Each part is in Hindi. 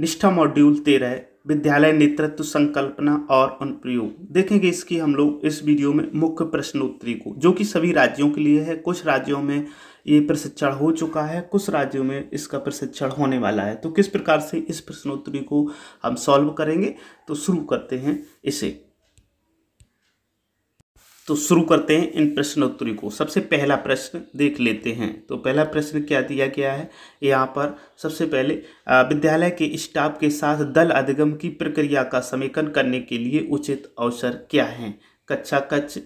निष्ठा मॉड्यूल तेरह विद्यालय नेतृत्व संकल्पना और अनुप्रयोग देखेंगे इसकी हम लोग इस वीडियो में मुख्य प्रश्नोत्तरी को जो कि सभी राज्यों के लिए है कुछ राज्यों में ये प्रशिक्षण हो चुका है कुछ राज्यों में इसका प्रशिक्षण होने वाला है तो किस प्रकार से इस प्रश्नोत्तरी को हम सॉल्व करेंगे तो शुरू करते हैं इसे तो शुरू करते हैं इन प्रश्नोत्तरी को सबसे पहला प्रश्न देख लेते हैं तो पहला प्रश्न क्या दिया गया है यहाँ पर सबसे पहले विद्यालय के स्टाफ के साथ दल अधिगम की प्रक्रिया का समेकन करने के लिए उचित अवसर क्या हैं कच्चा कच्छ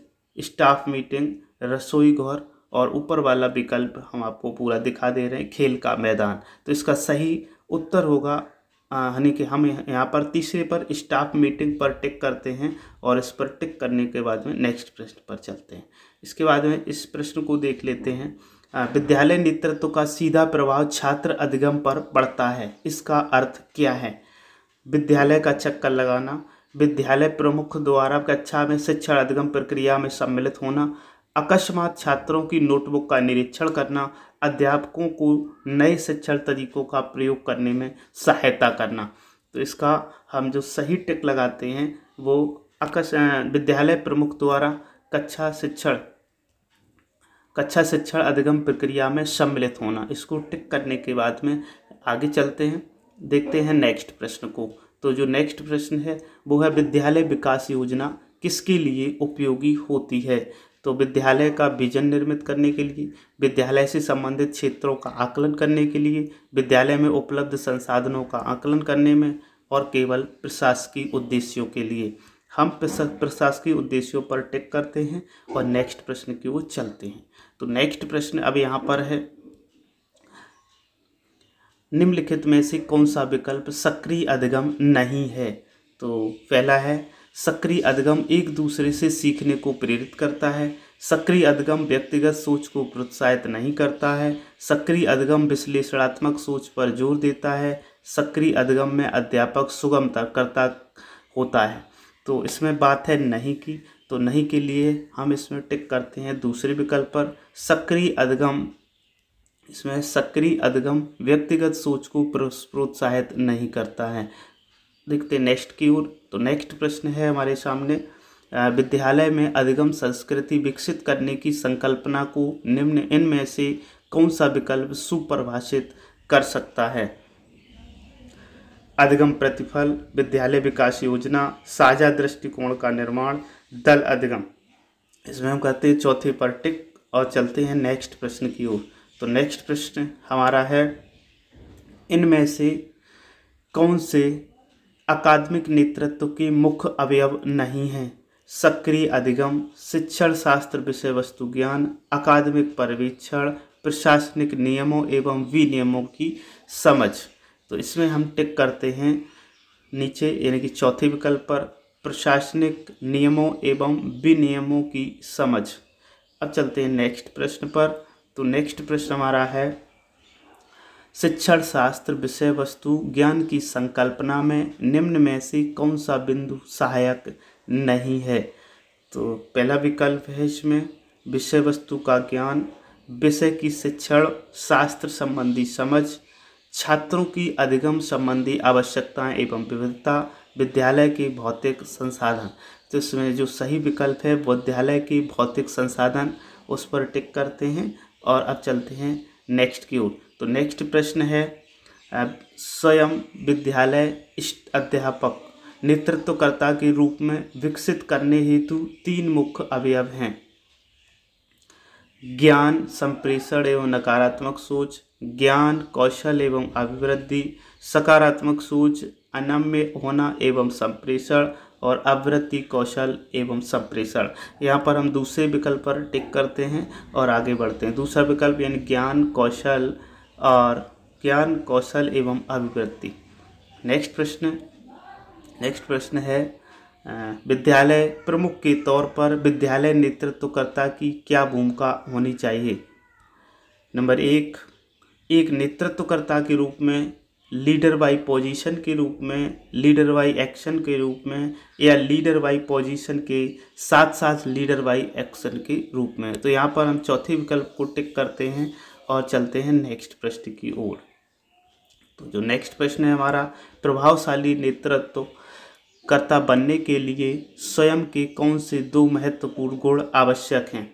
स्टाफ मीटिंग रसोई घर और ऊपर वाला विकल्प हम आपको पूरा दिखा दे रहे हैं खेल का मैदान तो इसका सही उत्तर होगा यानी कि हम यहाँ पर तीसरे पर स्टाफ मीटिंग पर टिक करते हैं और इस पर टिक करने के बाद में नेक्स्ट प्रश्न पर चलते हैं इसके बाद में इस प्रश्न को देख लेते हैं विद्यालय नेतृत्व का सीधा प्रभाव छात्र अधिगम पर पड़ता है इसका अर्थ क्या है विद्यालय का चक्कर लगाना विद्यालय प्रमुख द्वारा कक्षा में शिक्षण अधिगम प्रक्रिया में सम्मिलित होना अकस्मात छात्रों की नोटबुक का निरीक्षण करना अध्यापकों को नए शिक्षण तरीकों का प्रयोग करने में सहायता करना तो इसका हम जो सही टिक लगाते हैं वो अकस विद्यालय प्रमुख द्वारा कक्षा शिक्षण कक्षा शिक्षण अधिगम प्रक्रिया में सम्मिलित होना इसको टिक करने के बाद में आगे चलते हैं देखते हैं नेक्स्ट प्रश्न को तो जो नेक्स्ट प्रश्न है वो है विद्यालय विकास योजना किसके लिए उपयोगी होती है तो विद्यालय का विजन निर्मित करने के लिए विद्यालय से संबंधित क्षेत्रों का आकलन करने के लिए विद्यालय में उपलब्ध संसाधनों का आकलन करने में और केवल प्रशासकीय उद्देश्यों के लिए हम प्रशासकीय उद्देश्यों पर टिक करते हैं और नेक्स्ट प्रश्न की ओर चलते हैं तो नेक्स्ट प्रश्न अब यहाँ पर है निम्नलिखित में से कौन सा विकल्प सक्रिय अधिगम नहीं है तो पहला है सक्रिय अधिगम एक दूसरे से सीखने को प्रेरित करता है सक्रिय अधिगम व्यक्तिगत सोच को प्रोत्साहित नहीं करता है सक्रिय अधिगम विश्लेषणात्मक सोच पर जोर देता है सक्रिय अधिगम में अध्यापक सुगमता करता होता है तो इसमें बात है नहीं की तो नहीं के लिए हम इसमें टिक करते हैं दूसरे विकल्प पर सक्रिय अधिगम इसमें सक्रिय अधिगम व्यक्तिगत सोच को प्रोत्साहित नहीं करता है देखते नेक्स्ट की ओर तो नेक्स्ट प्रश्न है हमारे सामने विद्यालय में अधिगम संस्कृति विकसित करने की संकल्पना को निम्न इनमें से कौन सा विकल्प सुपरिभाषित कर सकता है अधिगम प्रतिफल विद्यालय विकास योजना साझा दृष्टिकोण का निर्माण दल अधिगम इसमें हम कहते हैं चौथे पर टिक और चलते हैं नेक्स्ट प्रश्न की ओर तो नेक्स्ट प्रश्न हमारा है इनमें से कौन से अकादमिक नेतृत्व के मुख्य अवयव नहीं हैं सक्रिय अधिगम शिक्षण शास्त्र विषय वस्तु ज्ञान अकादमिक परिवेक्षण प्रशासनिक नियमों एवं विनियमों की समझ तो इसमें हम टिक करते हैं नीचे यानी कि चौथे विकल्प पर प्रशासनिक नियमों एवं विनियमों की समझ अब चलते हैं नेक्स्ट प्रश्न पर तो नेक्स्ट प्रश्न हमारा है शिक्षण शास्त्र विषय वस्तु ज्ञान की संकल्पना में निम्न में से कौन सा बिंदु सहायक नहीं है तो पहला विकल्प है इसमें विषय वस्तु का ज्ञान विषय की शिक्षण शास्त्र संबंधी समझ छात्रों की अधिगम संबंधी आवश्यकताएं एवं विविधता विद्यालय के भौतिक संसाधन तो इसमें जो सही विकल्प है विद्यालय के भौतिक संसाधन उस पर टिक करते हैं और अब चलते हैं नेक्स्ट की ओर तो नेक्स्ट प्रश्न है स्वयं विद्यालय अध्यापक नेतृत्वकर्ता के रूप में विकसित करने हेतु तीन मुख्य अवयव हैं ज्ञान संप्रेषण एवं नकारात्मक सोच ज्ञान कौशल एवं अभिवृद्धि सकारात्मक सोच अनम्य होना एवं संप्रेषण और आवृत्ति कौशल एवं संप्रेषण यहाँ पर हम दूसरे विकल्प पर टिक करते हैं और आगे बढ़ते हैं दूसरा विकल्प यानी ज्ञान कौशल और ज्ञान कौशल एवं अभिवृत्ति नेक्स्ट प्रश्न नेक्स्ट प्रश्न है विद्यालय प्रमुख के तौर पर विद्यालय नेतृत्वकर्ता की क्या भूमिका होनी चाहिए नंबर एक एक नेतृत्वकर्ता के रूप में लीडर बाई पोजीशन के रूप में लीडर बाई एक्शन के रूप में या लीडर बाई पोजीशन के साथ साथ लीडर बाई एक्शन के रूप में तो यहाँ पर हम चौथे विकल्प को टिक करते हैं और चलते हैं नेक्स्ट प्रश्न की ओर तो जो नेक्स्ट प्रश्न है हमारा प्रभावशाली नेतृत्व कर्ता बनने के लिए स्वयं के कौन से दो महत्वपूर्ण गुण आवश्यक हैं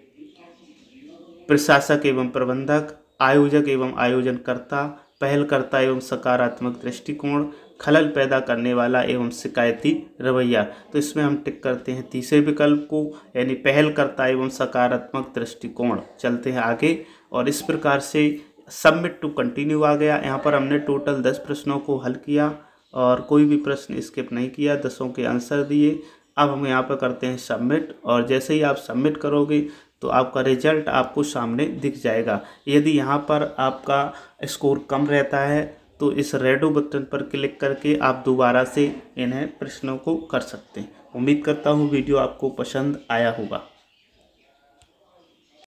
प्रशासक एवं प्रबंधक आयोजक एवं आयोजनकर्ता पहलकर्ता एवं सकारात्मक दृष्टिकोण खलल पैदा करने वाला एवं शिकायती रवैया तो इसमें हम टिक करते हैं तीसरे विकल्प को यानी पहलकर्ता एवं सकारात्मक दृष्टिकोण चलते हैं आगे और इस प्रकार से सबमिट टू कंटिन्यू आ गया यहाँ पर हमने टोटल दस प्रश्नों को हल किया और कोई भी प्रश्न स्किप नहीं किया दसों के आंसर दिए अब हम यहाँ पर करते हैं सबमिट और जैसे ही आप सबमिट करोगे तो आपका रिजल्ट आपको सामने दिख जाएगा यदि यहाँ पर आपका स्कोर कम रहता है तो इस रेडो बटन पर क्लिक करके आप दोबारा से इन्हें प्रश्नों को कर सकते हैं उम्मीद करता हूँ वीडियो आपको पसंद आया होगा